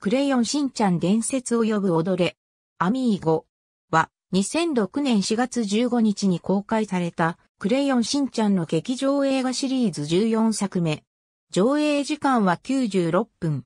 クレヨンしんちゃん伝説を呼ぶ踊れ、アミーゴは2006年4月15日に公開されたクレヨンしんちゃんの劇場映画シリーズ14作目。上映時間は96分。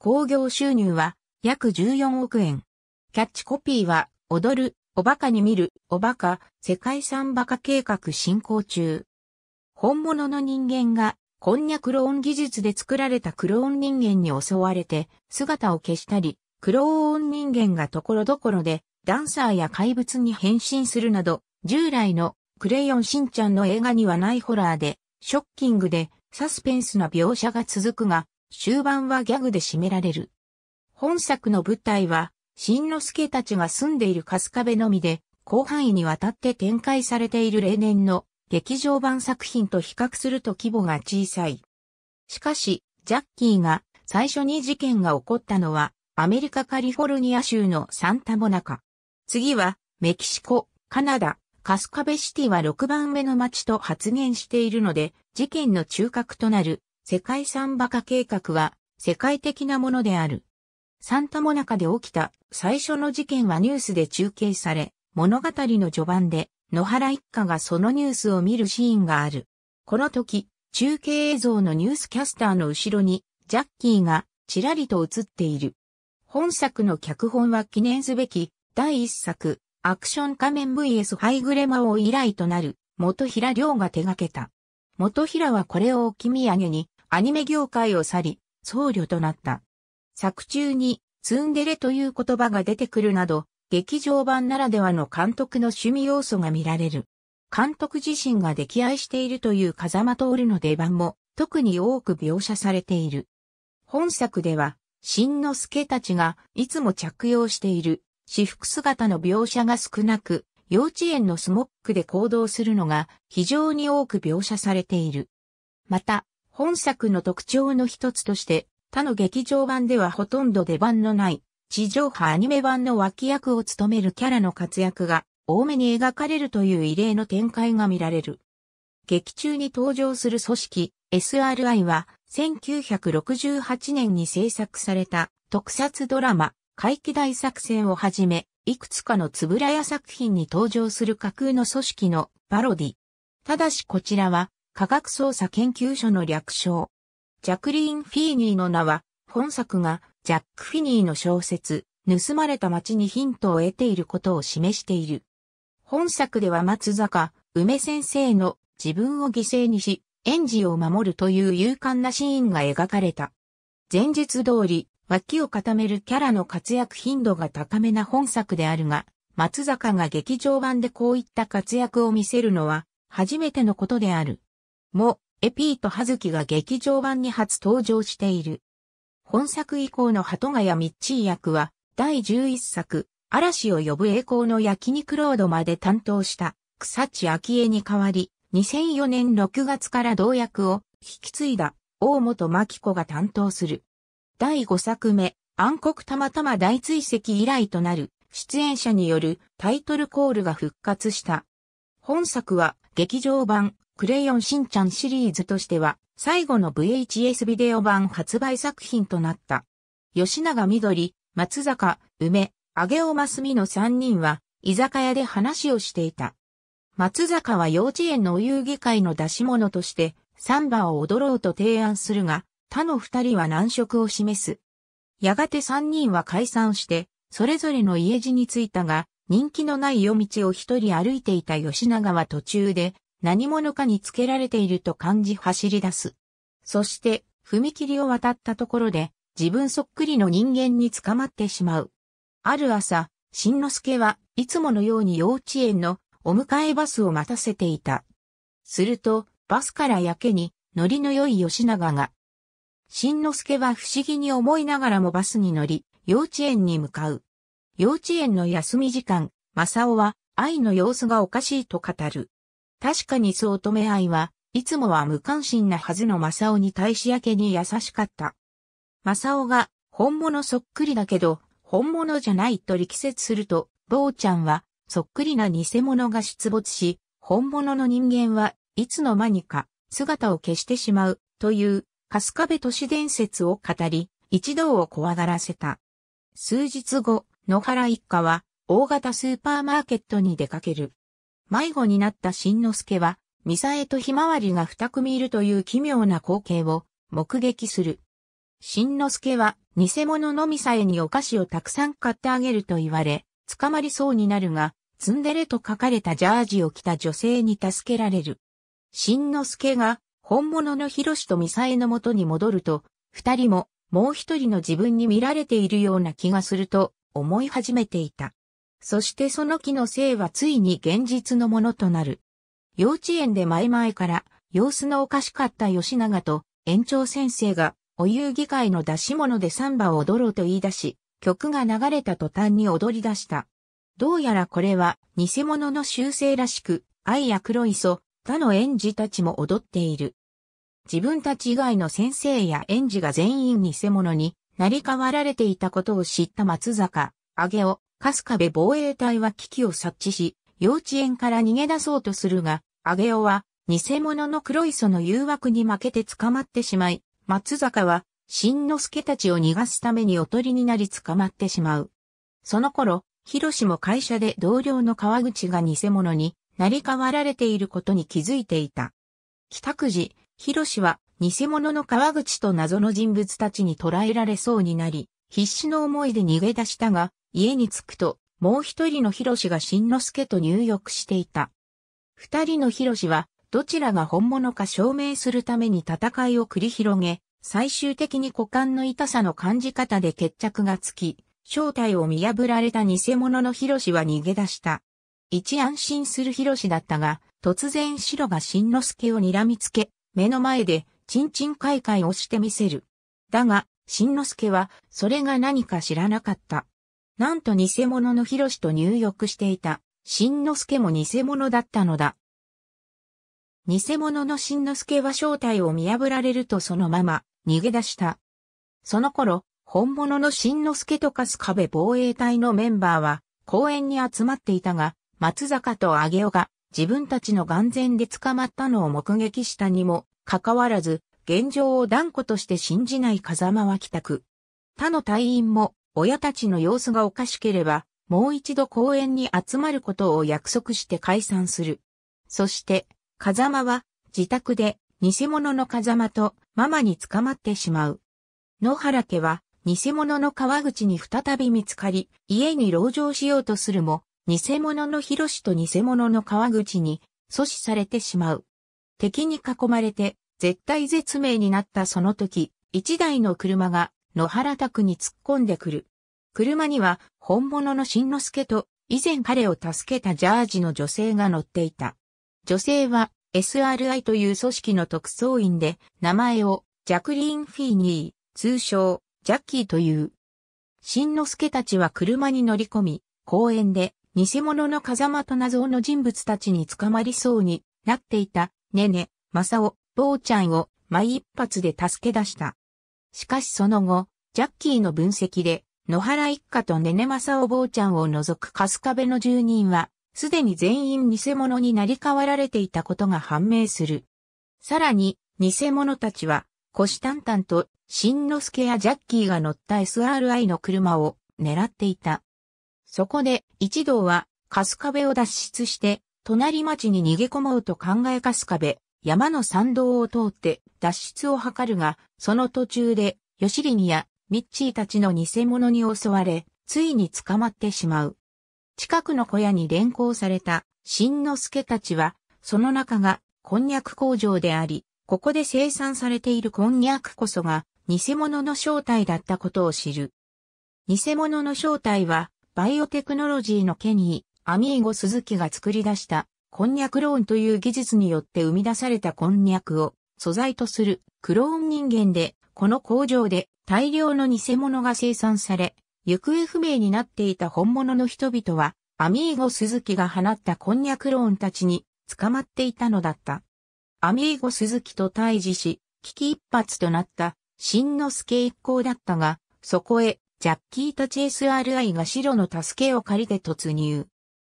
興行収入は約14億円。キャッチコピーは踊る、おバカに見る、おバカ、世界三バカ計画進行中。本物の人間がこんにゃクローン技術で作られたクローン人間に襲われて姿を消したり、クローン人間がところどころでダンサーや怪物に変身するなど、従来のクレヨンしんちゃんの映画にはないホラーで、ショッキングでサスペンスな描写が続くが、終盤はギャグで締められる。本作の舞台は、しんのすけたちが住んでいる春日部のみで、広範囲にわたって展開されている例年の劇場版作品と比較すると規模が小さい。しかし、ジャッキーが最初に事件が起こったのは、アメリカカリフォルニア州のサンタモナカ。次は、メキシコ、カナダ、カスカベシティは6番目の街と発言しているので、事件の中核となる世界三馬化計画は世界的なものである。サンタモナカで起きた最初の事件はニュースで中継され、物語の序盤で野原一家がそのニュースを見るシーンがある。この時、中継映像のニュースキャスターの後ろに、ジャッキーがちらりと映っている。本作の脚本は記念すべき、第一作、アクション仮面 VS ハイグレマ王以来となる、元平亮が手掛けた。元平はこれを置き土産に、アニメ業界を去り、僧侶となった。作中に、ツンデレという言葉が出てくるなど、劇場版ならではの監督の趣味要素が見られる。監督自身が溺愛しているという風間徹の出番も特に多く描写されている。本作では、新之助たちがいつも着用している私服姿の描写が少なく、幼稚園のスモックで行動するのが非常に多く描写されている。また、本作の特徴の一つとして、他の劇場版ではほとんど出番のない地上波アニメ版の脇役を務めるキャラの活躍が多めに描かれるという異例の展開が見られる。劇中に登場する組織 SRI は1968年に制作された特撮ドラマ怪奇大作戦をはじめいくつかのつぶらや作品に登場する架空の組織のパロディ。ただしこちらは科学捜査研究所の略称。ジャクリーン・フィーニーの名は本作がジャック・フィニーの小説、盗まれた街にヒントを得ていることを示している。本作では松坂、梅先生の自分を犠牲にし、園児を守るという勇敢なシーンが描かれた。前述通り、脇を固めるキャラの活躍頻度が高めな本作であるが、松坂が劇場版でこういった活躍を見せるのは、初めてのことである。も、エピーと葉月が劇場版に初登場している。本作以降の鳩ヶ谷ミッチー役は、第11作、嵐を呼ぶ栄光の焼肉ロードまで担当した、草地昭恵に代わり、2004年6月から同役を引き継いだ、大本真紀子が担当する。第5作目、暗黒たまたま大追跡以来となる、出演者によるタイトルコールが復活した。本作は劇場版クレヨンしんちゃんシリーズとしては、最後の VHS ビデオ版発売作品となった。吉永緑、松坂、梅、上げおますみの3人は、居酒屋で話をしていた。松坂は幼稚園のお遊戯会の出し物として、サンバを踊ろうと提案するが、他の二人は難色を示す。やがて三人は解散して、それぞれの家路に着いたが、人気のない夜道を一人歩いていた吉永は途中で、何者かにつけられていると感じ走り出す。そして、踏切を渡ったところで、自分そっくりの人間に捕まってしまう。ある朝、しんのすけはいつものように幼稚園のお迎えバスを待たせていた。すると、バスからやけに、乗りの良い吉永が。しんのすけは不思議に思いながらもバスに乗り、幼稚園に向かう。幼稚園の休み時間、正雄は愛の様子がおかしいと語る。確かにそう乙女愛は、いつもは無関心なはずの正雄に対しやけに優しかった。正雄が、本物そっくりだけど、本物じゃないと力説すると、坊ちゃんは、そっくりな偽物が出没し、本物の人間はいつの間にか姿を消してしまうという春日部都市伝説を語り、一同を怖がらせた。数日後、野原一家は大型スーパーマーケットに出かける。迷子になった新之助は、ミサエとひまわりが二組いるという奇妙な光景を目撃する。新之助は偽物のミサエにお菓子をたくさん買ってあげると言われ、捕まりそうになるが、ツンデレと書かれたジャージを着た女性に助けられる。新之助が本物のヒロシとミサエの元に戻ると、二人ももう一人の自分に見られているような気がすると思い始めていた。そしてその木の性はついに現実のものとなる。幼稚園で前々から様子のおかしかった吉永と園長先生がお遊戯会の出し物でサンバを踊ろうと言い出し、曲が流れた途端に踊り出した。どうやらこれは偽物の修正らしく、愛や黒磯、他の園児たちも踊っている。自分たち以外の先生や園児が全員偽物になり変わられていたことを知った松坂、あげお、春日部防衛隊は危機を察知し、幼稚園から逃げ出そうとするが、アゲオは、偽物の黒磯の誘惑に負けて捕まってしまい、松坂は、新之助たちを逃がすためにおとりになり捕まってしまう。その頃、広シも会社で同僚の川口が偽物になり変わられていることに気づいていた。帰宅時、広シは偽物の川口と謎の人物たちに捕らえられそうになり、必死の思いで逃げ出したが、家に着くと、もう一人のヒロシが新之助と入浴していた。二人のヒロシは、どちらが本物か証明するために戦いを繰り広げ、最終的に股間の痛さの感じ方で決着がつき、正体を見破られた偽物のヒロシは逃げ出した。一安心するヒロシだったが、突然白が新之助を睨みつけ、目の前で、ちんちんかいかいをしてみせる。だが、新之助は、それが何か知らなかった。なんと偽物のヒロシと入浴していた、新之助も偽物だったのだ。偽物の新之助は正体を見破られるとそのまま逃げ出した。その頃、本物の新之助とかす壁防衛隊のメンバーは公園に集まっていたが、松坂と上尾が自分たちの眼前で捕まったのを目撃したにもかかわらず、現状を断固として信じない風間は帰宅。他の隊員も親たちの様子がおかしければ、もう一度公園に集まることを約束して解散する。そして、風間は自宅で偽物の風間とママに捕まってしまう。野原家は偽物の川口に再び見つかり、家に籠城しようとするも、偽物の広志と偽物の川口に阻止されてしまう。敵に囲まれて絶体絶命になったその時、一台の車が野原宅に突っ込んでくる。車には本物の新之助と以前彼を助けたジャージの女性が乗っていた。女性は SRI という組織の特捜員で名前をジャクリーン・フィーニー、通称ジャッキーという。新之助たちは車に乗り込み、公園で偽物の風間と謎の人物たちに捕まりそうになっていた、ネマサオ、ボ坊ちゃんを、毎一発で助け出した。しかしその後、ジャッキーの分析で、野原一家とネネマサお坊ちゃんを除くカスカベの住人は、すでに全員偽物になり変わられていたことが判明する。さらに、偽物たちは、腰淡々と、新之助やジャッキーが乗った SRI の車を狙っていた。そこで、一同は、カスカベを脱出して、隣町に逃げ込もうと考えカスカベ、山の山道を通って脱出を図るが、その途中で、ヨシリニやミッチーたちの偽物に襲われ、ついに捕まってしまう。近くの小屋に連行された、しんのすけたちは、その中が、こんにゃく工場であり、ここで生産されているこんにゃくこそが、偽物の正体だったことを知る。偽物の正体は、バイオテクノロジーのケニー、アミーゴスズキが作り出した、こんにゃくローンという技術によって生み出されたこんにゃくを素材とするクローン人間で、この工場で大量の偽物が生産され、行方不明になっていた本物の人々は、アミーゴ鈴木が放ったこんにゃくローンたちに捕まっていたのだった。アミーゴ鈴木と対峙し、危機一発となった新之助一行だったが、そこへジャッキーたち SRI が白の助けを借りて突入。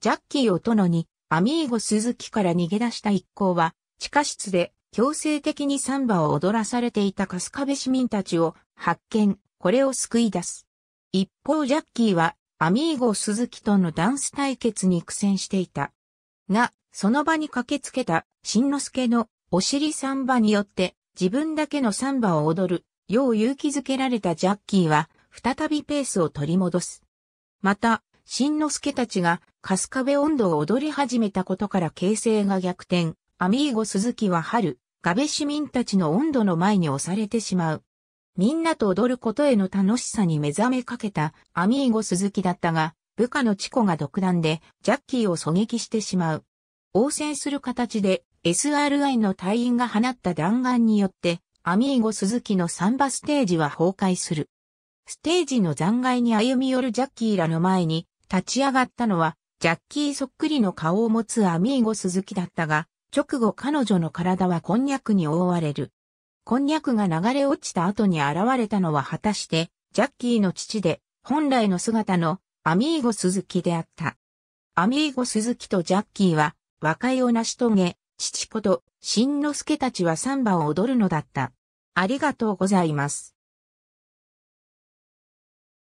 ジャッキーを殿にアミーゴ鈴木から逃げ出した一行は、地下室で強制的にサンバを踊らされていたカスカベ市民たちを発見、これを救い出す。一方ジャッキーは、アミーゴ鈴木とのダンス対決に苦戦していた。が、その場に駆けつけた、しんのすけのお尻サンバによって、自分だけのサンバを踊る、よう勇気づけられたジャッキーは、再びペースを取り戻す。また、新之助たちが、カスカベ音頭を踊り始めたことから形勢が逆転、アミーゴ鈴木は春、ガベ市民たちの温度の前に押されてしまう。みんなと踊ることへの楽しさに目覚めかけたアミーゴ鈴木だったが、部下のチコが独断でジャッキーを狙撃してしまう。応戦する形で SRI の隊員が放った弾丸によってアミーゴ鈴木のサンバステージは崩壊する。ステージの残骸に歩み寄るジャッキーらの前に立ち上がったのは、ジャッキーそっくりの顔を持つアミーゴ鈴木だったが、直後彼女の体はこんにゃくに覆われる。こんにゃくが流れ落ちた後に現れたのは果たして、ジャッキーの父で、本来の姿のアミーゴ鈴木であった。アミーゴ鈴木とジャッキーは、和解を成し遂げ、父こと、新之助たちはサンバを踊るのだった。ありがとうございます。